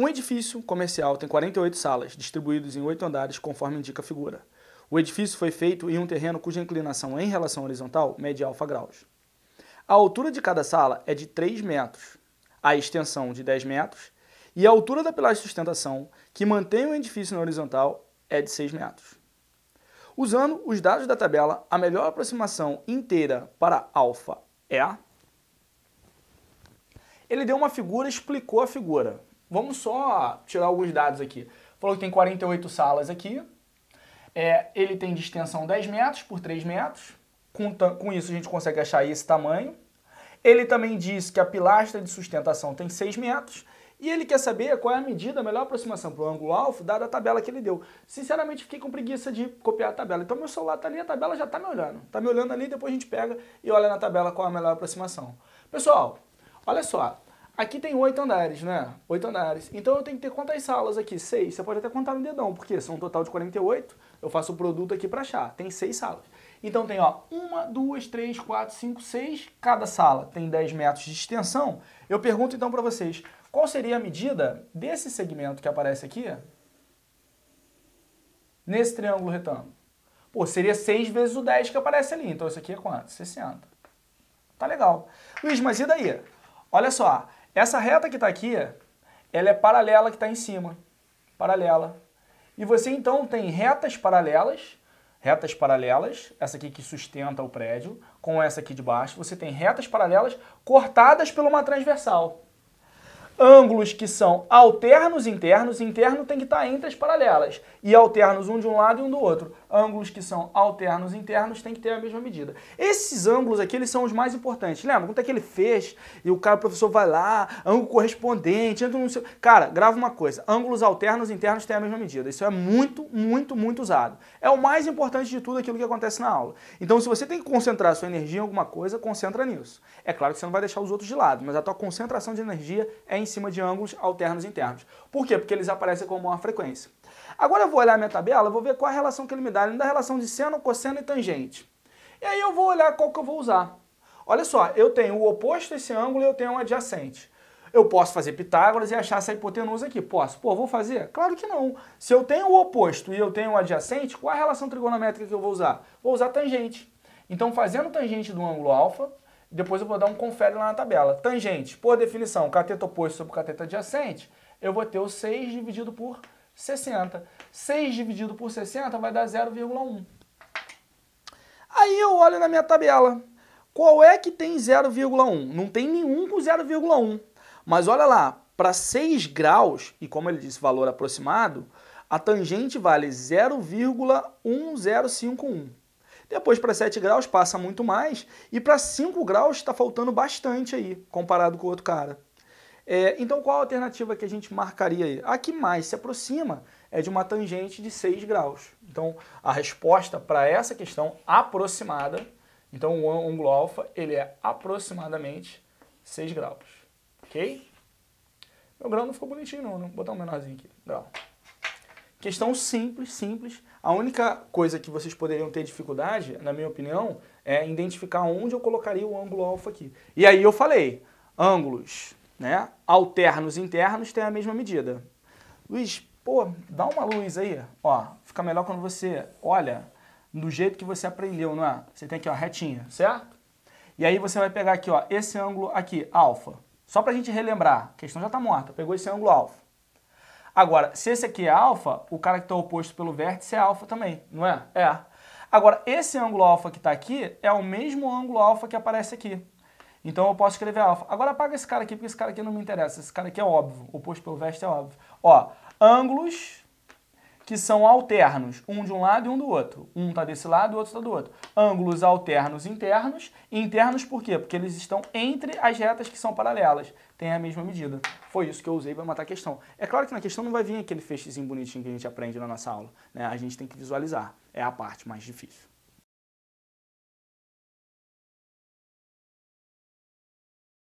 Um edifício comercial tem 48 salas, distribuídos em oito andares, conforme indica a figura. O edifício foi feito em um terreno cuja inclinação em relação horizontal mede alfa graus. A altura de cada sala é de 3 metros, a extensão de 10 metros e a altura da pilar de sustentação, que mantém o edifício na horizontal, é de 6 metros. Usando os dados da tabela, a melhor aproximação inteira para alfa é a. Ele deu uma figura, explicou a figura. Vamos só tirar alguns dados aqui. Falou que tem 48 salas aqui. É, ele tem de extensão 10 metros por 3 metros. Com, com isso a gente consegue achar esse tamanho. Ele também diz que a pilastra de sustentação tem 6 metros. E ele quer saber qual é a medida, a melhor aproximação para o ângulo alfa, dada a tabela que ele deu. Sinceramente, fiquei com preguiça de copiar a tabela. Então, meu celular está ali, a tabela já está me olhando. Está me olhando ali, depois a gente pega e olha na tabela qual é a melhor aproximação. Pessoal, olha só. Aqui tem oito andares, né? Oito andares. Então eu tenho que ter quantas salas aqui? Seis. Você pode até contar no dedão, porque são um total de 48. Eu faço o produto aqui para achar. Tem seis salas. Então tem, ó, uma, duas, três, quatro, cinco, seis. Cada sala tem 10 metros de extensão. Eu pergunto então para vocês, qual seria a medida desse segmento que aparece aqui nesse triângulo retângulo? Pô, seria 6 vezes o 10 que aparece ali. Então isso aqui é quanto? 60. Tá legal. Luiz, mas e daí? Olha só, essa reta que está aqui, ela é paralela que está em cima. Paralela. E você então tem retas paralelas, retas paralelas, essa aqui que sustenta o prédio, com essa aqui de baixo, você tem retas paralelas cortadas por uma transversal ângulos que são alternos internos, interno tem que estar entre as paralelas, e alternos um de um lado e um do outro. Ângulos que são alternos internos tem que ter a mesma medida. Esses ângulos aqui, eles são os mais importantes. Lembra? Quanto é que ele fez? E o cara, o professor vai lá, ângulo correspondente, entra no seu... Cara, grava uma coisa, ângulos alternos internos têm a mesma medida. Isso é muito, muito, muito usado. É o mais importante de tudo aquilo que acontece na aula. Então, se você tem que concentrar sua energia em alguma coisa, concentra nisso. É claro que você não vai deixar os outros de lado, mas a tua concentração de energia é em cima de ângulos alternos internos. Por quê? Porque eles aparecem com uma frequência. Agora eu vou olhar minha tabela, vou ver qual a relação que ele me dá. Ele me dá a relação de seno, cosseno e tangente. E aí eu vou olhar qual que eu vou usar. Olha só, eu tenho o oposto esse ângulo e eu tenho um adjacente. Eu posso fazer Pitágoras e achar essa hipotenusa aqui. Posso? Pô, vou fazer? Claro que não. Se eu tenho o oposto e eu tenho o adjacente, qual a relação trigonométrica que eu vou usar? Vou usar tangente. Então, fazendo tangente do ângulo alfa, depois eu vou dar um confere lá na tabela. Tangente, por definição, cateto oposto sobre cateto adjacente, eu vou ter o 6 dividido por 60. 6 dividido por 60 vai dar 0,1. Aí eu olho na minha tabela. Qual é que tem 0,1? Não tem nenhum com 0,1. Mas olha lá, para 6 graus, e como ele disse valor aproximado, a tangente vale 0,1051. Depois para 7 graus passa muito mais e para 5 graus está faltando bastante aí, comparado com o outro cara. É, então qual a alternativa que a gente marcaria aí? A que mais se aproxima é de uma tangente de 6 graus. Então a resposta para essa questão aproximada, então o ângulo alfa, ele é aproximadamente 6 graus, ok? Meu grau não ficou bonitinho não, não. Né? vou botar um menorzinho aqui, grau. Questão simples, simples. A única coisa que vocês poderiam ter dificuldade, na minha opinião, é identificar onde eu colocaria o ângulo alfa aqui. E aí eu falei, ângulos né, alternos internos têm a mesma medida. Luiz, pô, dá uma luz aí. Ó, fica melhor quando você olha do jeito que você aprendeu, não é? Você tem aqui, ó, retinha, certo? E aí você vai pegar aqui, ó, esse ângulo aqui, alfa. Só pra gente relembrar, a questão já tá morta, pegou esse ângulo alfa. Agora, se esse aqui é alfa, o cara que está oposto pelo vértice é alfa também, não é? É. Agora, esse ângulo alfa que está aqui é o mesmo ângulo alfa que aparece aqui. Então eu posso escrever alfa. Agora apaga esse cara aqui, porque esse cara aqui não me interessa. Esse cara aqui é óbvio. Oposto pelo vértice é óbvio. Ó, ângulos que são alternos, um de um lado e um do outro. Um está desse lado, o outro está do outro. Ângulos alternos internos. Internos por quê? Porque eles estão entre as retas que são paralelas. Tem a mesma medida. Foi isso que eu usei para matar a questão. É claro que na questão não vai vir aquele feixezinho bonitinho que a gente aprende na nossa aula. Né? A gente tem que visualizar. É a parte mais difícil.